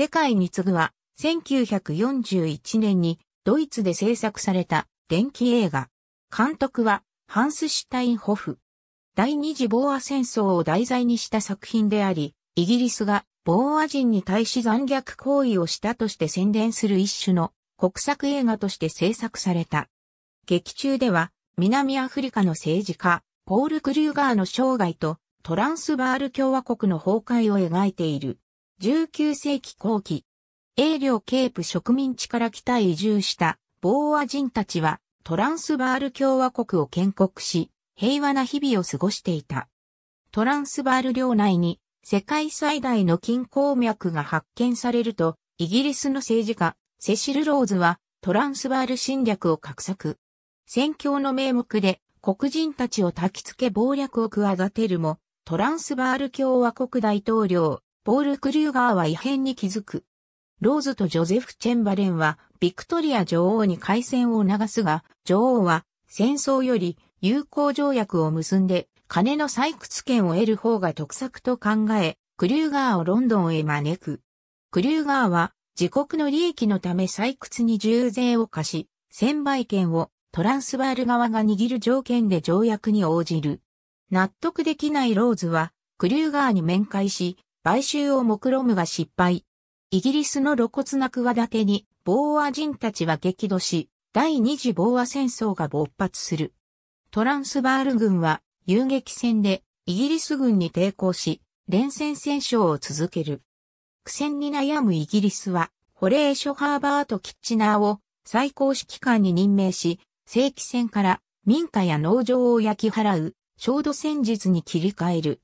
世界に次ぐは、1941年にドイツで制作された電気映画。監督はハンス・シュタインホフ。第二次ボーア戦争を題材にした作品であり、イギリスがボーア人に対し残虐行為をしたとして宣伝する一種の国策映画として制作された。劇中では南アフリカの政治家、ポール・クリューガーの生涯とトランスバール共和国の崩壊を描いている。19世紀後期、英領ケープ植民地から北へ移住したボーア人たちはトランスバール共和国を建国し、平和な日々を過ごしていた。トランスバール領内に世界最大の金鉱脈が発見されると、イギリスの政治家、セシル・ローズはトランスバール侵略を画策。戦況の名目で黒人たちを焚き付け暴略を企てるも、トランスバール共和国大統領、ポール・クリューガーは異変に気づく。ローズとジョゼフ・チェンバレンは、ビクトリア女王に開戦を促すが、女王は、戦争より友好条約を結んで、金の採掘権を得る方が得策と考え、クリューガーをロンドンへ招く。クリューガーは、自国の利益のため採掘に重税を課し、専売権をトランスバール側が握る条件で条約に応じる。納得できないローズは、クリューガーに面会し、買収を目論むが失敗。イギリスの露骨な企てに、ボーア人たちは激怒し、第二次ボーア戦争が勃発する。トランスバール軍は遊撃戦でイギリス軍に抵抗し、連戦戦勝を続ける。苦戦に悩むイギリスは、ホレーショ・ハーバート・キッチナーを最高指揮官に任命し、正規戦から民家や農場を焼き払う、焦土戦術に切り替える。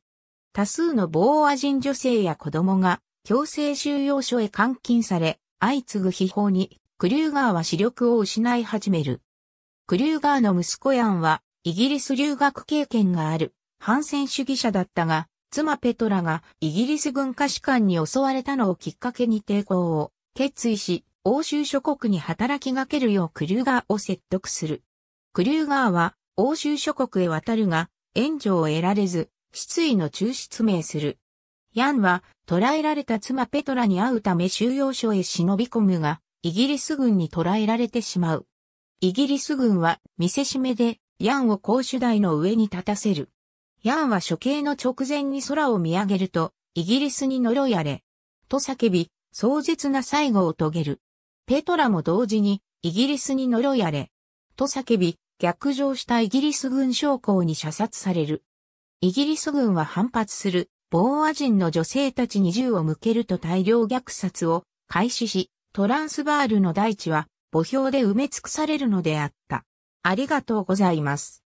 多数のボーア人女性や子供が強制収容所へ監禁され、相次ぐ秘宝に、クリューガーは視力を失い始める。クリューガーの息子ヤンは、イギリス留学経験がある、反戦主義者だったが、妻ペトラがイギリス軍下士官に襲われたのをきっかけに抵抗を決意し、欧州諸国に働きかけるようクリューガーを説得する。クリューガーは欧州諸国へ渡るが、援助を得られず、失意の中失明する。ヤンは捕らえられた妻ペトラに会うため収容所へ忍び込むが、イギリス軍に捕らえられてしまう。イギリス軍は見せしめでヤンを公主台の上に立たせる。ヤンは処刑の直前に空を見上げると、イギリスに呪あれ。と叫び、壮絶な最後を遂げる。ペトラも同時に、イギリスに呪あれ。と叫び、逆上したイギリス軍将校に射殺される。イギリス軍は反発する、ボーア人の女性たちに銃を向けると大量虐殺を開始し、トランスバールの大地は墓標で埋め尽くされるのであった。ありがとうございます。